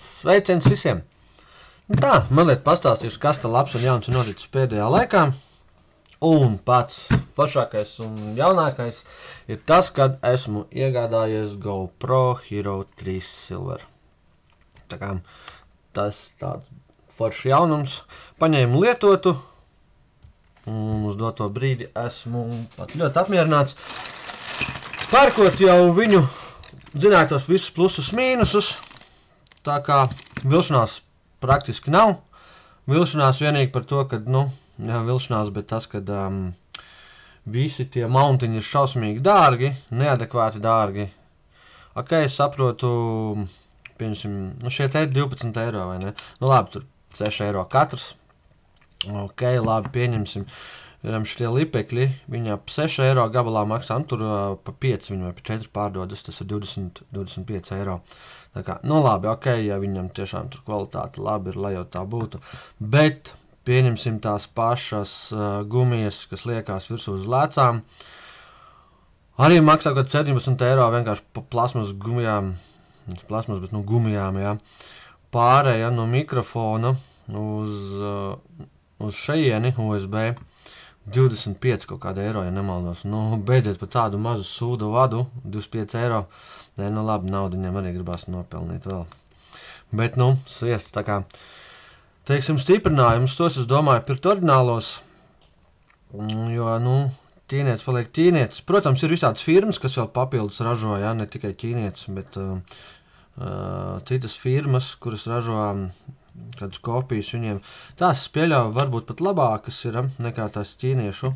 Sveiciens visiem! Nu tā, mazliet pastāstīšu, kas tad labs un jauns ir noticis pēdējā laikā. Un pats foršākais un jaunākais ir tas, kad esmu iegādājies GoPro Hero 3 Silver. Tā kā tas tāds foršs jaunums. Paņēmu lietotu un uz doto brīdi esmu pat ļoti apmierināts. Pērkot jau viņu, zinātos visus plusus mīnusus, Tā kā vilšanās praktiski nav. Vilšanās vienīgi par to, ka, nu, jā, vilšanās, bet tas, ka um, visi tie mauntiņi ir šausmīgi dārgi, neadekvāti dārgi. Ok, es saprotu, pieņemsim, nu šie te ir 12 eiro, vai ne? Nu labi, tur 6 eiro katrs. Ok, labi, pieņemsim. Uh, Piemēram, šie lipekļi, viņi ap 6 eiro gabalā maksā, nu, tur pa 5 viņam vai pa 4 pārdodas, tas ir 20, 25 eiro. Tā kā, nu labi, ok, ja viņam tiešām tur kvalitāte labi ir, lai jau tā būtu, bet pieņemsim tās pašas uh, gumijas, kas liekās virsū uz lēcām, arī maksā kaut 17 eiro vienkārši pa plasmas gumijām, plasmas, bet nu gumijām, jā, pārēja no mikrofona uz, uh, uz šejieni USB, 25 kaut kāda eiro, ja nemaldos. Nu, beidziet par tādu mazu sūdu vadu, 25 eiro. Nē, nu labi, naudu viņam arī gribās nopelnīt vēl. Bet, nu, sviests tā kā, teiksim, stiprinājums, tos es domāju pirkt orģinālos, jo, nu, ķīnietis paliek ķīnietis. Protams, ir visādas firmas, kas vēl papildus ražo, ja, ne tikai ķīnietis, bet uh, uh citas firmas, kuras ražo kādas kopijas viņiem. Tās pieļauju, varbūt pat labākas ir hm, nekā tās ķīniešu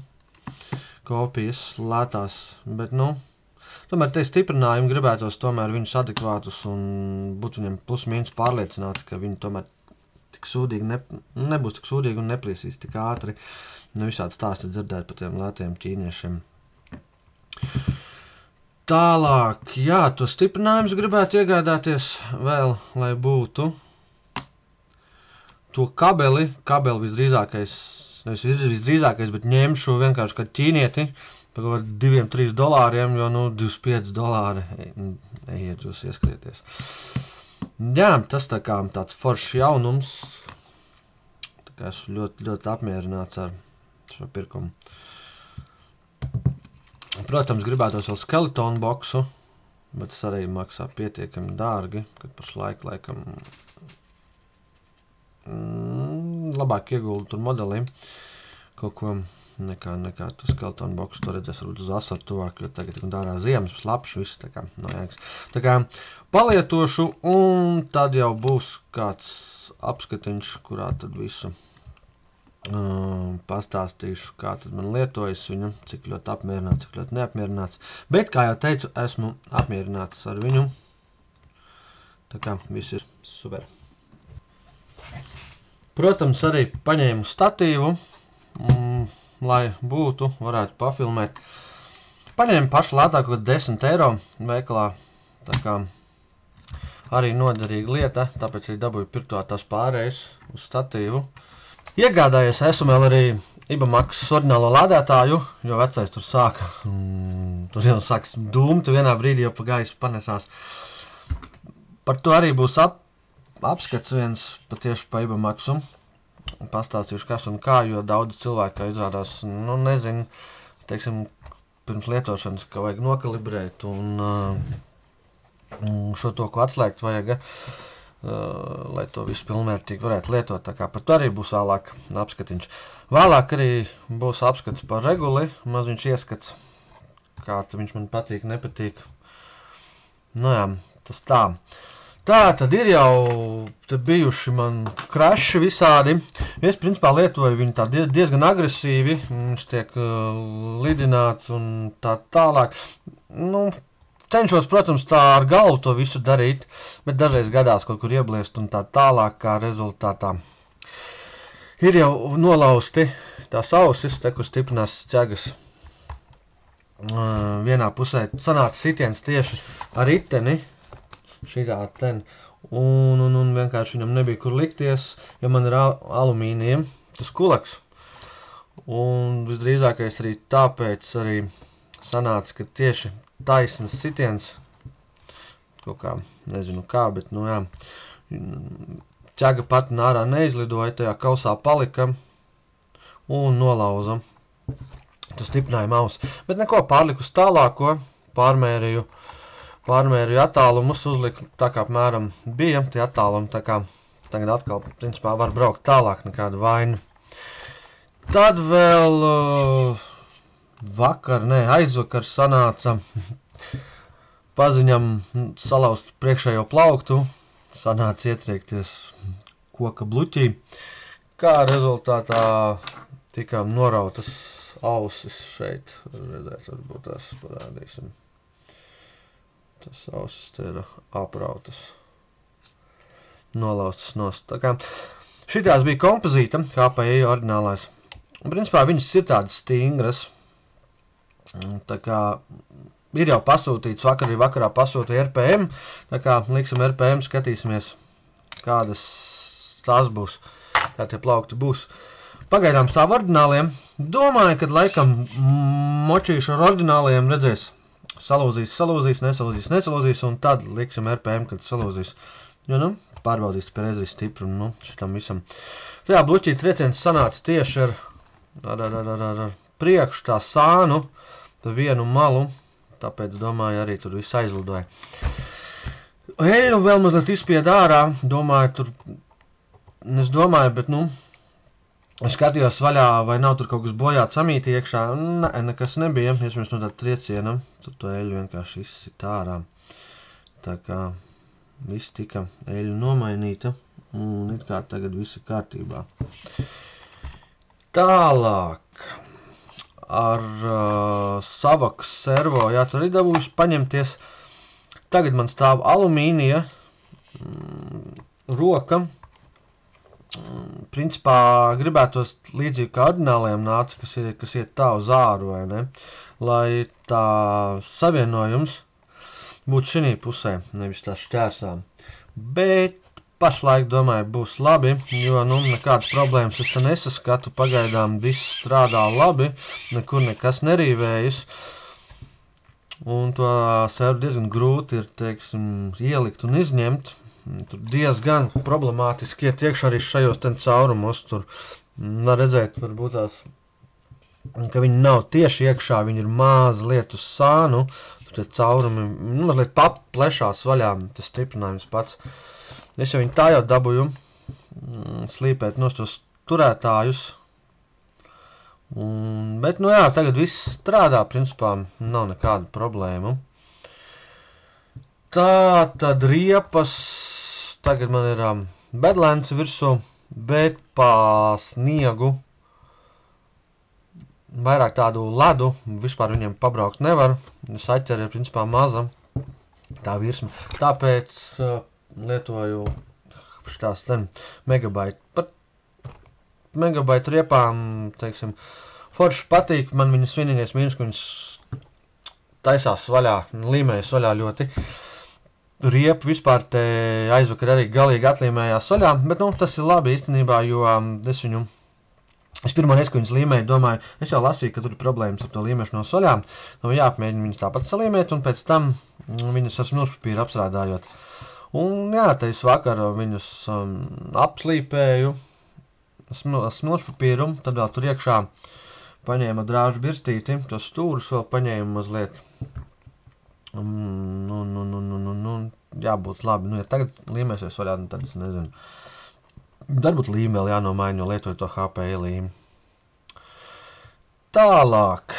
kopijas, lētās. Bet, nu, tomēr tie stiprinājumi gribētos tomēr viņus adekvātus un būt viņiem plus-mínus pārliecināti, ka viņi tomēr tik sūdīgi ne, nebūs tik sūdīgi un neplīsīs tik ātri. Nu, visādi stāsti dzirdēt par tiem lētiem ķīniešiem. Tālāk, jā, to stiprinājumus gribētu iegādāties vēl, lai būtu to kabeli, kabeli visdrīzākais, nevis visdrīzākais, bet ņemšu vienkārši kā ķīnieti par kaut kādiem 2-3 dolāriem, jo nu 25 dolāri ejiet jūs ieskrieties. Jā, tas tā kā tāds foršs jaunums. Tā kā esmu ļoti, ļoti apmierināts ar šo pirkumu. Protams, gribētos vēl skeletonu boksu, bet tas arī maksā pietiekami dārgi, kad pašlaik laikam mm, labāk ieguldu tur modelī kaut ko nekā, nekā tu skeletonu boksu to redzēs varbūt uz asaru tuvāk, jo tagad un dārā ziemas, slapšu, viss tā kā nojāks. Tā kā palietošu un tad jau būs kāds apskatiņš, kurā tad visu um, pastāstīšu, kā tad man lietojas viņu, cik ļoti apmierināts, cik ļoti neapmierināts. Bet, kā jau teicu, esmu apmierināts ar viņu. Tā kā viss ir super. Protams, arī paņēmu statīvu, mm, lai būtu, varētu pafilmēt. Paņēmu pašu lētāko 10 eiro veikalā, tā kā arī noderīga lieta, tāpēc arī dabūju pirktā tās pārējais uz statīvu. Iegādājies esmu vēl arī Ibamax ordinālo lādētāju, jo vecais tur sāka, mm, tur jau sāks dūmt, vienā brīdī jau pa gaisu panesās. Par to arī būs ap, apskats viens patieši pa ibamaksu. Un pastāstīšu, kas un kā, jo daudz cilvēku izrādās, nu, nezinu, teiksim, pirms lietošanas, ka vajag nokalibrēt un eh, mm, šo to, ko atslēgt vajag, eh, lai to visu pilnvērtīgi varētu lietot. Tā kā par to arī būs vēlāk apskatiņš. Vēlāk arī būs apskats par reguli, maziņš ieskats, kā viņš man patīk, nepatīk. Nu jā, tas tā. Uh, Tā tad ir jau bijuši man kraši visādi. Es principā lietoju viņu tā diezgan agresīvi. Viņš tiek uh, lidināts un tā tālāk. Nu, cenšos, protams, tā ar galvu to visu darīt, bet dažreiz gadās kaut kur ieblēst un tā tālāk, kā rezultātā. Ir jau nolausti tās ausis, te kur stiprinās ķegas. Uh, vienā pusē sanāca sitiens tieši ar iteni, šitā ten. Un, un, un vienkārši viņam nebija kur likties, jo man ir alumīnija, tas kulaks. Un visdrīzākais arī tāpēc arī sanāca, ka tieši taisns sitiens, kaut kā, nezinu kā, bet, nu jā, ķaga pati nārā neizlidoja, tajā kausā palika un nolauza. Tas stiprināja mausu, bet neko pārlikus tālāko, pārmērīju, uh, Farmēri attālumus uzlika tā kā apmēram bija tie attālumi, tā kā tagad atkal, principā, var braukt tālāk nekāda vaina. Tad vēl uh, vakar, ne, aizvakar sanāca paziņam salauzt priekšējo plauktu, sanāca ietriekties koka bluķī, kā rezultātā tika norautas ausis šeit, redzēt, varbūt tās parādīsim. Tas ausis te ir aprautas, nolaustas nost. Tā kā šitās bija kompozīta, HPI orģinālais. Un, principā, viņas ir tādas stingras. Tā kā ir jau pasūtīts, vakar arī vakarā pasūtīja RPM. Tā kā liksim RPM, skatīsimies, kādas tās būs, kā tie plaukti būs. Pagaidām stāv ordināliem. Domāju, ka laikam močīšu ar ordināliem redzēsim. Salūzīs, salūzīs, nesalūzīs, nesalūzīs, un tad liksim RPM, kad salūzīs. Jo, nu, pārbaudīs reizes stiprumu, nu, šitam visam. Tajā bluķīt trieciens sanāca tieši ar, ar, ar, ar, ar, ar, ar priekšu tā sānu, tā vienu malu, tāpēc, domāju, arī tur viss aizlidoja. Eju vēl mazliet izspied ārā, domāju, tur, es domāju, bet, nu, Es skatījos vaļā, vai nav tur kaut kas bojāts samīti iekšā. Nē, ne, nekas nebija. Iespējams, no tā trieciena tur to eļu vienkārši izsit ārā. Tā kā viss tika eļu nomainīta. Un it kā tagad viss ir kārtībā. Tālāk. Ar uh, savaks servo, jā, tur ir dabūjis paņemties. Tagad man stāv alumīnija mm, roka, principā gribētos līdzīgi kā ordināliem nāca, kas, ir, kas iet tā uz āru, vai ne? Lai tā savienojums būtu šī pusē, nevis tā šķērsām. Bet pašlaik, domāju, būs labi, jo nu, nekādas problēmas es nesaskatu. Pagaidām viss strādā labi, nekur nekas nerīvējas. Un to sev diezgan grūti ir teiksim, ielikt un izņemt. Mm, tur diezgan problemātiski iet iekšā arī šajos caurumos. Tur mm, var redzēt, varbūt tās, ka viņi nav tieši iekšā, viņi ir mazliet uz sānu. Tur tie caurumi nu, mazliet paplešās vaļā, tas stiprinājums pats. Es jau viņu tā jau dabūju mm, slīpēt no tos turētājus. Un, bet, nu jā, tagad viss strādā, principā nav nekādu problēmu. Tā tad riepas Tagad man ir um, Bedlands virsū, bet pa sniegu vairāk tādu ledu vispār viņiem pabraukt nevar. Saķera ir principā maza tā virsma. Tāpēc uh, lietoju šitās ten megabaitu. Pat megabaitu riepām, teiksim, forši patīk. Man viņas vienīgais mīnus, ka viņas taisās vaļā, līmējas vaļā ļoti. Uh, Riepa vispār te aizvakar arī galīgi atlīmējās soļā, bet nu, tas ir labi īstenībā, jo um, es viņu. Es pirmo reizi, kad viņas līmēju, domāju, es jau lasīju, ka tur ir problēmas ar to līmēšanu no soļām. Nu, jāapmēģina viņas tāpat salīmēt, un pēc tam mm, viņas ar smilšpapīru apstrādājot. Un jā, te es vakarā viņus um, apslīpēju smilšpapīru, tad vēl tur iekšā paņēma drāžu birstīti, tos stūrus vēl paņēma mazliet Un, nu, nu, un, nu, un, un, un, un, un jābūt labi. Nu, ja tagad līmēsies vaļā, nu, tad es nezinu. Darbūt līmēli jānomaina, jo lietoju to HPI līmi. Tālāk.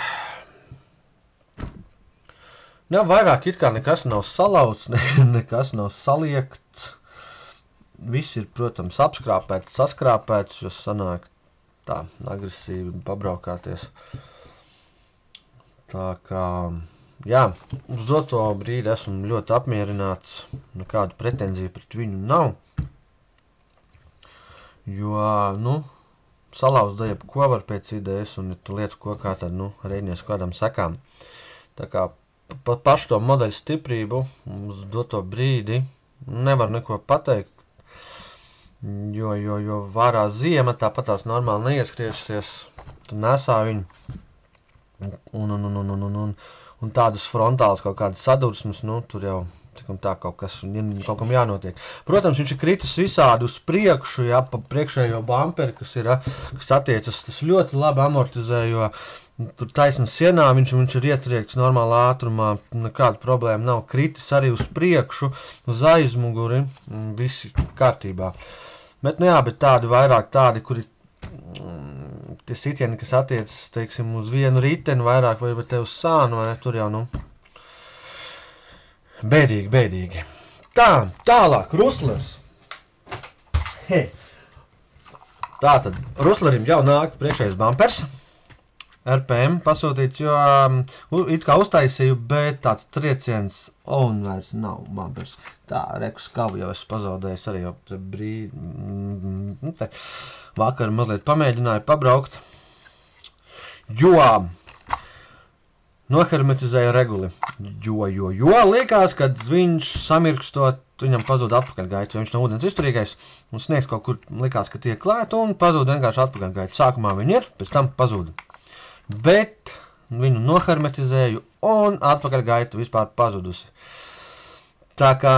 Nav vairāk, it kā nekas nav salauzts, ne, nekas nav saliekts. Viss ir, protams, apskrāpēts, saskrāpēts, jo sanāk tā agresīvi pabraukāties. Tā kā jā, uz doto brīdi esmu ļoti apmierināts. Nekādu pretenziju pret viņu nav. Jo, nu, salauzda jebko var pēc idejas, un ja tu lietas kokā, tad, nu, reinies kādam sekām. Tā kā pat pašu to modeļu stiprību uz doto brīdi nevar neko pateikt. Jo, jo, jo vārā ziema tāpat tās normāli neieskriesies, tu nesā viņu. Un, un, un, un, un, un, un, un un tādas frontālas kaut kādas sadursmes, nu, tur jau tā kaut kas kaut kam jānotiek. Protams, viņš ir kritis visādi uz priekšu, ja pa priekšējo bumperi, kas ir, kas attiecas, tas ļoti labi amortizē, jo nu, tur taisnas sienā viņš, viņš ir ietriekts normālā ātrumā, nekāda problēma nav. Kritis arī uz priekšu, uz aizmuguri, visi kārtībā. Bet, nu jā, bet tādi vairāk tādi, kuri tie sitieni, kas attiecas teiksim, uz vienu riteni vairāk vai, vai uz sānu, vai ne, tur jau nu, bēdīgi, bēdīgi. Tā, tālāk, Ruslers. He. Tā tad Ruslerim jau nāk priekšējais bumpers. RPM pasūtīts, jo um, it kā uztaisīju, bet tāds trieciens, oh, un vairs nav bumpers. Tā, rekus kavu jau es pazaudēju, arī jau brīdi, nu, mm, mm, te vakar mazliet pamēģināju pabraukt, jo nohermetizēju reguli, jo, jo, jo, liekas, kad viņš samirkstot, viņam pazūd atpakaļ gaita, jo viņš nav ūdens izturīgais, un sniegs kaut kur likās, ka tiek klēt, un pazūd vienkārši atpakaļ gaita. Sākumā viņi ir, pēc tam pazūda bet viņu nohermetizēju un atpakaļ gaita vispār pazudusi. Tā kā,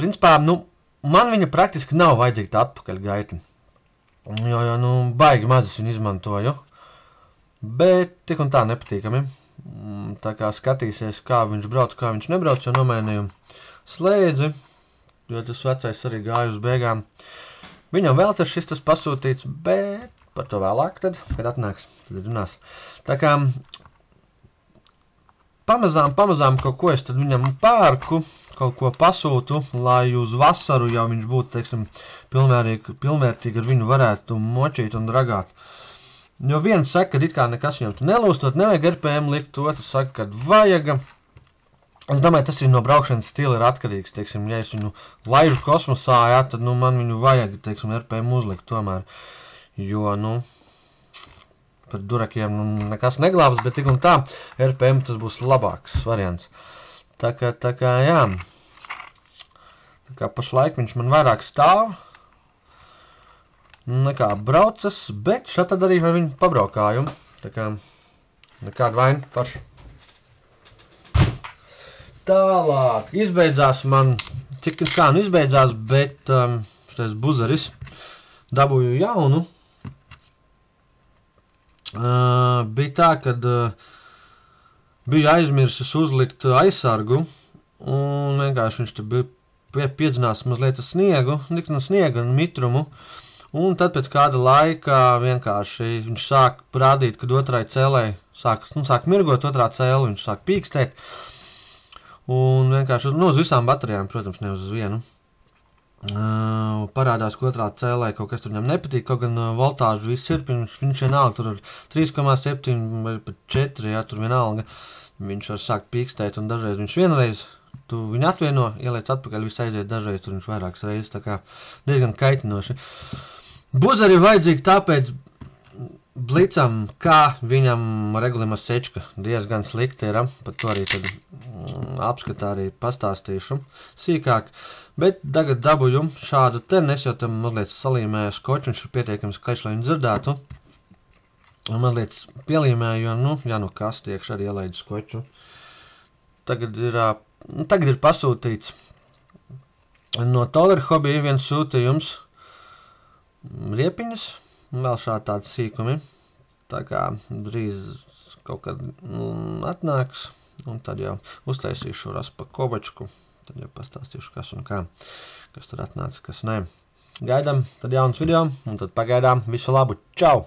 principā, nu, man viņa praktiski nav vajadzīga tā atpakaļ gaita. Jo, jo, nu, baigi mazas viņu izmantoju. Bet tik un tā nepatīkami. Mm, tā kā skatīsies, kā viņš brauc, kā viņš nebrauc, jo nomainīju slēdzi, jo tas vecais arī gāja uz beigām. Viņam vēl tas šis tas pasūtīts, bet Par to vēlāk, tad, kad atnāks, tad runās. Tā kā pamazām, pamazām kaut ko es viņam pērku, kaut ko pasūtu, lai uz vasaru jau viņš būtu, teiksim, pilnvērtīgi ar viņu varētu močīt un ragāt. Jo viens saka, ka it kā nekas viņam nelūstot, nevajag RPM likt, otrs saka, ka vajag. Es domāju, tas ir no braukšanas stila atkarīgs. Teiksim, ja es viņu laižu kosmosā, jā, tad nu, man viņu vajag teiksim, RPM uzlikt. Tomēr. Jo, nu, par durakiem nu, nekas neglābs, bet tik un tā RPM tas būs labāks variants. Tā kā, tā kā, jā. Tā kā pašlaik viņš man vairāk stāv nekā braucas, bet šā tad arī par viņu pabraukājumu. Tā kā nekāda vaina, farši. Tālāk, izbeidzās man, cik kā nu izbeidzās, bet um, šis buzeris dabūju jaunu uh, bija tā, ka uh, biju aizmirsis uzlikt aizsargu, un vienkārši viņš tur bija pie, piedzinās mazliet sniegu, niknu sniegu un mitrumu. Un tad pēc kāda laika vienkārši viņš sāk rādīt, kad otrai cēlēji sāk, nu, sāk mirgot, otrā cēlē viņš sāk pīkstēt. Un vienkārši nu, uz visām baterijām, protams, ne uz vienu. Uh, parādās, ka otrā cēlē kaut kas viņam nepatīk. Kaut gan uh, voltāžu viss ir, viņš, viņš vienalga tur ir 3,7 vai pat 4, ja tur vienalga. Viņš var sākt pīkstēt, un dažreiz viņš vienreiz tu viņu atvieno, ieliec atpakaļ, viss aiziet, dažreiz tur viņš vairākas reizes. Tā kā diezgan kaitinoši. Buzeri vajadzīgi tāpēc. Blicam, kā viņam regulējuma sečka diezgan slikta ir, par to arī tad Mm, apskatā arī pastāstīšu sīkāk. Bet tagad dabūju šādu te nes, jo tam mazliet salīmēju skoču, viņš ir pietiekams klešs, lai viņu dzirdētu. Mazliet pielīmēju, jo, nu, ja nu kas tiekš arī ielaidu skoču. Tagad ir, nu, tagad ir pasūtīts no Tover hobija viens sūtījums riepiņas, vēl šādi tādi sīkumi. Tā kā drīz kaut kad mm, atnāks. Un tad jau uztaisīšu raspakovačku. Tad jau pastāstīšu, kas un kā. Kas tur atnāca, kas nē. Gaidām, tad jauns video, un tad pagaidām visu labu. Čau!